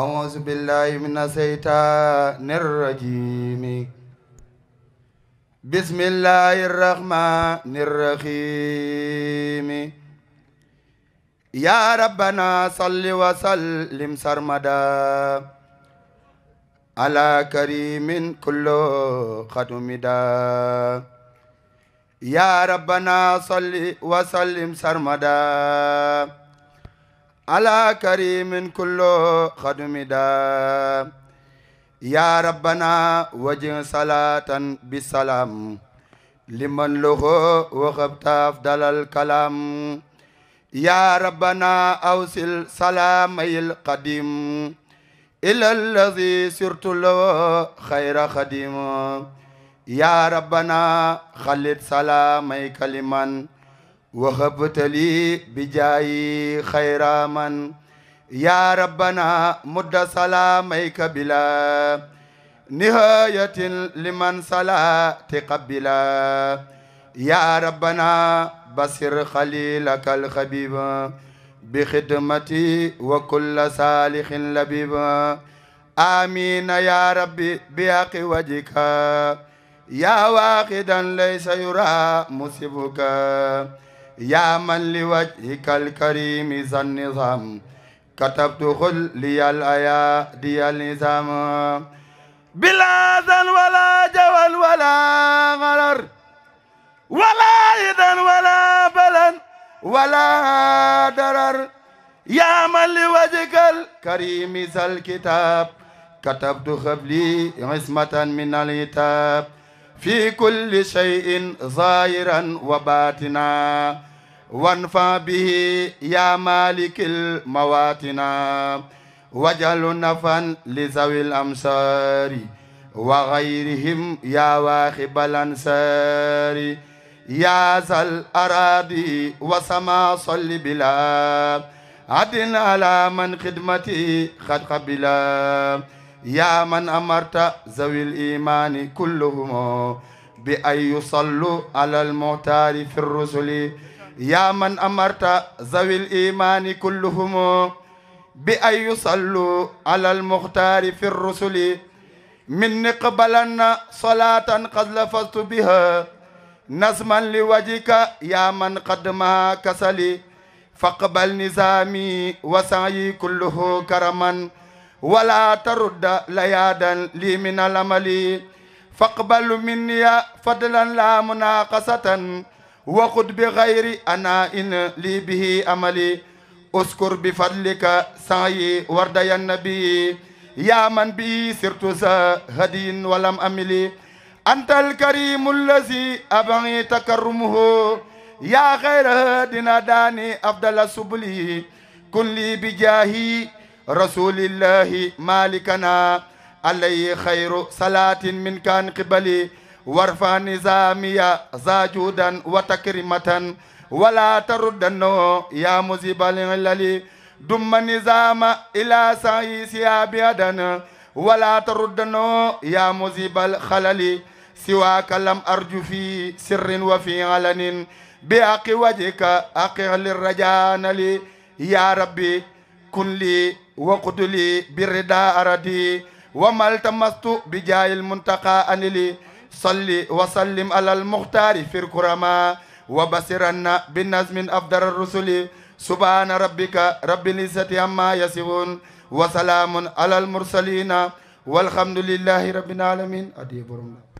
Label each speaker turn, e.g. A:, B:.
A: أعوذ بالله من الشيطان الرجيم بسم الله الرحمن الرحيم يا ربنا صل وسلم سرمدا على كريم كل ختمدا يا ربنا صل وسلم سرمدا على كريم كله خدم دا يا ربنا وجه صلاة بسلام لمن له وخبت أفضل الكلام يا ربنا أوصل سلام القديم إلى الذي سرت له خير خديم يا ربنا خلد سلامي كلمان وهبت لي بجاي خيرا من يا ربنا مد سلاميك بلا نهاية لمن صلاة تقبلا يا ربنا بصر خليلك الخبيب بخدمتي وكل صالح لبيب آمين يا ربي بحق وجهك يا واحدا ليس يرى مصيبك يا من لوجهك الكريم ذا النظام كتبت خل لي الآية دي النظام بلا ذن ولا جول ولا غرر ولا إذن ولا بلن ولا درر يا من لوجهك الكريم ذا الكتاب كتبت خبلي عصمة من الكتاب في كل شيء ظاهرا وباتنا وانفع به يا مالك المواتنا وجعل نفا لذوي الامصار وغيرهم يا واخب الانصار يا ذا الاراضي وسما صل بلا عدل على من خدمتي قد قبلا يا من أمرت ذوي الإيمان كلهم بأن يصلوا على المعتار في الرسل يا من أمرت ذوي الإيمان كلهم بأن يصلوا على المختار في الرسل من قبلنا صلاة قد لفظت بها نزما لوجهك يا من قد ما كسلي فاقبل نظامي وسعي كله كرما ولا ترد ليادا لي من الأمل فاقبل مني فضلا لا مناقصة وخذ بغير أنا إن لي به أملي أذكر بفضلك سعي ورد يا النبي يا من بي سرت هدي ولم أملي أنت الكريم الذي أبغي تكرمه يا غير هدنا داني أفضل سبلي كن لي بجاهي رسول الله مالكنا عليه خير صلاة من كان قبلي وارفع نظامي زاجودا وتكرمة ولا تردنه يا مزيب العلل دم نظام إلى سعي سيابيدا ولا تردنه يا مزيب الخلل سواك لم أرجو في سر وفي علن بأقي وجهك أقع للرجان لي يا ربي كن لي وقد لي بالرداء أردي وما التمست بجاه المنتقى أنلي صلي وسلم على المختار في الكرما وبصرنا بالنزم أفضل الرسل سبحان ربك رب العزة عما يصفون وسلام على المرسلين والحمد لله رب العالمين أدي برمنا